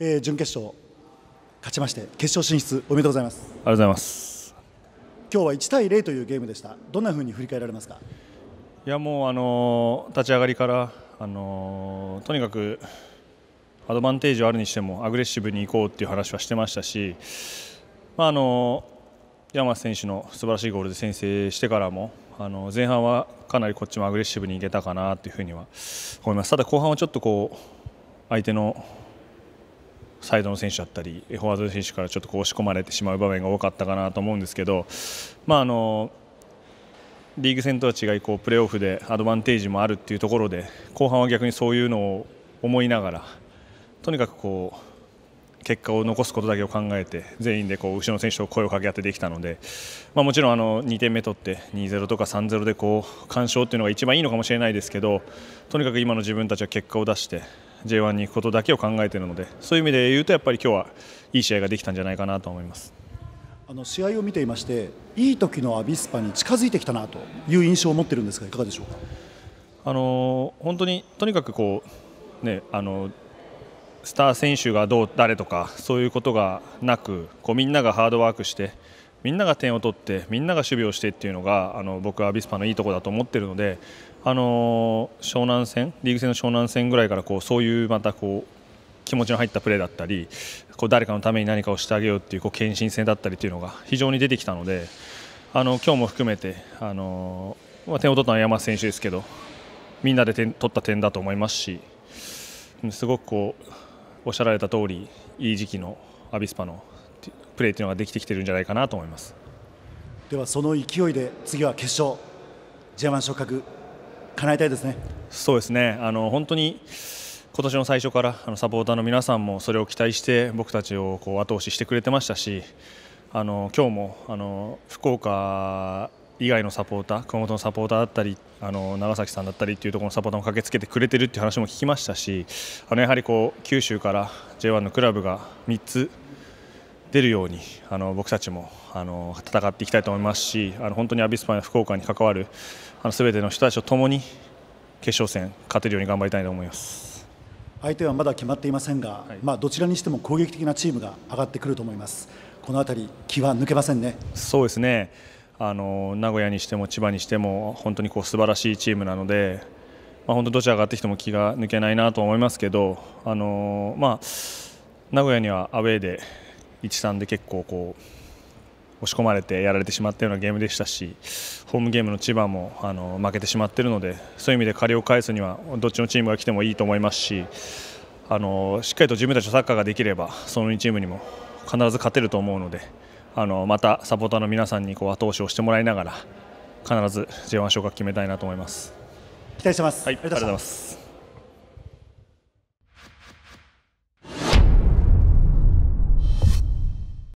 えー、準決勝勝ちまして決勝進出おめでとうございますありがとうございます今日は1対0というゲームでしたどんなふうに振り返られますかいやもうあのー、立ち上がりからあのー、とにかくアドバンテージはあるにしてもアグレッシブにいこうっていう話はしてましたし、まあ、あの山瀬選手の素晴らしいゴールで先制してからもあの前半はかなりこっちもアグレッシブにいけたかなというふうには思いますただ後半はちょっとこう相手のサイドの選手だったりフォワードの選手からちょっとこう押し込まれてしまう場面が多かったかなと思うんですけど、まあ、あのリーグ戦とは違いこうプレーオフでアドバンテージもあるっていうところで後半は逆にそういうのを思いながらとにかくこう結果を残すことだけを考えて全員でこう後ろの選手と声をかけ合ってできたので、まあ、もちろんあの2点目取って2-0とか3-0でこう完勝っていうのが一番いいのかもしれないですけどとにかく今の自分たちは結果を出して J1 に行くことだけを考えているのでそういう意味で言うとやっぱり今日はいい試合ができたんじゃないかなと思いますあの試合を見ていましていい時のアビスパに近づいてきたなという印象を持っているんですがいかがでしょうかあの本当にとにかくこう、ね、あのスター選手がどう誰とかそういうことがなくこうみんながハードワークしてみんなが点を取ってみんなが守備をしてっていうのがあの僕はアビスパのいいところだと思っているのであの湘南戦リーグ戦の湘南戦ぐらいからこうそういうまたこう気持ちの入ったプレーだったりこう誰かのために何かをしてあげようっていうこう献身戦だったりというのが非常に出てきたのであの今日も含めてあの、まあ、点を取ったのは山瀬選手ですけどみんなで点取った点だと思いますしすごくこうおっしゃられた通りいい時期のアビスパのプレーというのができてきてるんじゃないかなと思いますではその勢いで次は決勝 J1 昇格叶えたいですねそうですねあの本当に今年の最初からあのサポーターの皆さんもそれを期待して僕たちをこう後押ししてくれてましたしあの今日もあの福岡以外のサポーター熊本のサポーターだったりあの長崎さんだったりというところのサポーターも駆けつけてくれてるっていう話も聞きましたしあのやはりこう九州から J1 のクラブが3つ出るようにあの僕たちもあの戦っていきたいと思いますしあの本当にアビスパや福岡に関わるすべての人たちとともに決勝戦勝てるように頑張りたいと思います相手はまだ決まっていませんが、はい、まあ、どちらにしても攻撃的なチームが上がってくると思いますこの辺り気は抜けませんねそうですねあの名古屋にしても千葉にしても本当にこう素晴らしいチームなので、まあ、本当どちらが上がってきても気が抜けないなと思いますけどあの、まあ、名古屋にはアウェーで1-3で結構こう押し込まれてやられてしまったようなゲームでしたしホームゲームの千葉もあの負けてしまっているのでそういう意味で借りを返すにはどっちのチームが来てもいいと思いますしあのしっかりと自分たちのサッカーができればその2チームにも必ず勝てると思うのであのまたサポーターの皆さんにこう後押しをしてもらいながら必ず J1 昇格決めたいなと思います。期待してます、はい、ありがとうございます